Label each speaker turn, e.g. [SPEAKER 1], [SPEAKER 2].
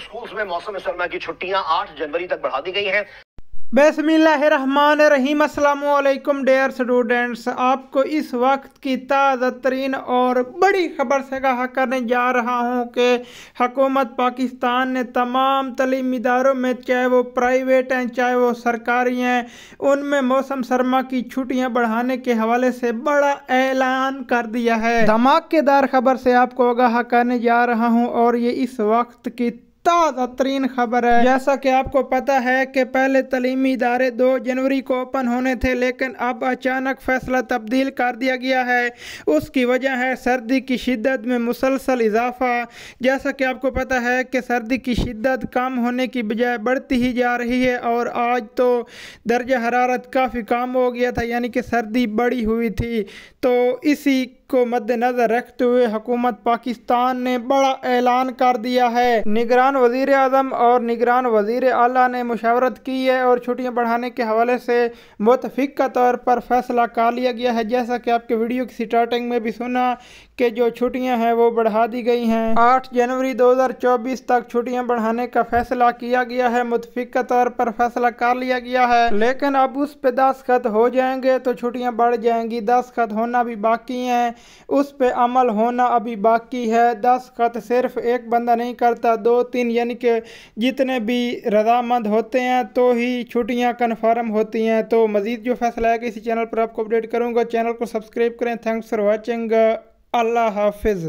[SPEAKER 1] schools में मौसम सरमा की छुट्टियां 8 जनवरी तक बढ़ा दी गई हैं बसमीम अल्लाम डेयर स्टूडेंट्स आपको इस वक्त की ताज़ा तरीन और बड़ी ख़बर से कहा करने जा रहा हूँ कि हकूमत पाकिस्तान ने तमाम तलीम इदारों में चाहे वो प्राइवेट हैं चाहे वो सरकारी हैं उनमें मौसम सरमा की छुट्टियाँ बढ़ाने के हवाले से बड़ा ऐलान कर दिया है धमाकेदार खबर से आपको आगाह करने जा रहा हूँ और ये इस वक्त की ताज़ा तरीन खबर है जैसा कि आपको पता है कि पहले तलीमी इदारे दो जनवरी को ओपन होने थे लेकिन अब अचानक फैसला तब्दील कर दिया गया है उसकी वजह है सर्दी की शिद्दत में मुसलसल इजाफा जैसा कि आपको पता है कि सर्दी की शिद्दत कम होने की बजाय बढ़ती ही जा रही है और आज तो दर्ज हरारत काफ़ी कम हो गया था यानी कि सर्दी बढ़ी हुई थी तो इसी को मद्देनजर रखते हुए हुकूमत पाकिस्तान ने बड़ा ऐलान कर दिया है निगरान वजीर अजम और निगरान वजीर अला ने मुशावरत की है और छुट्टियाँ बढ़ाने के हवाले से मुतफिक का तौर पर फैसला कर लिया गया है जैसा कि आपके वीडियो की स्टार्टिंग में भी सुना कि जो छुट्टियाँ हैं वो बढ़ा दी गई हैं आठ जनवरी दो हज़ार चौबीस तक छुट्टियाँ बढ़ाने का फैसला किया गया है मुतफिक तौर पर फैसला कर लिया गया है लेकिन अब उस पर दस खत हो जाएंगे तो छुट्टियाँ बढ़ जाएंगी दस खत होना भी बाकी हैं उस पर अमल होना अभी बाकी है दस खत सिर्फ एक बंदा नहीं करता दो तीन यानी कि जितने भी रजामंद होते हैं तो ही छुट्टियां कन्फर्म होती हैं तो मज़ीद जो फैसला आएगा इसी चैनल पर आपको अपडेट करूँगा चैनल को सब्सक्राइब करें थैंक्स फॉर वॉचिंग अल्लाह हाफिज़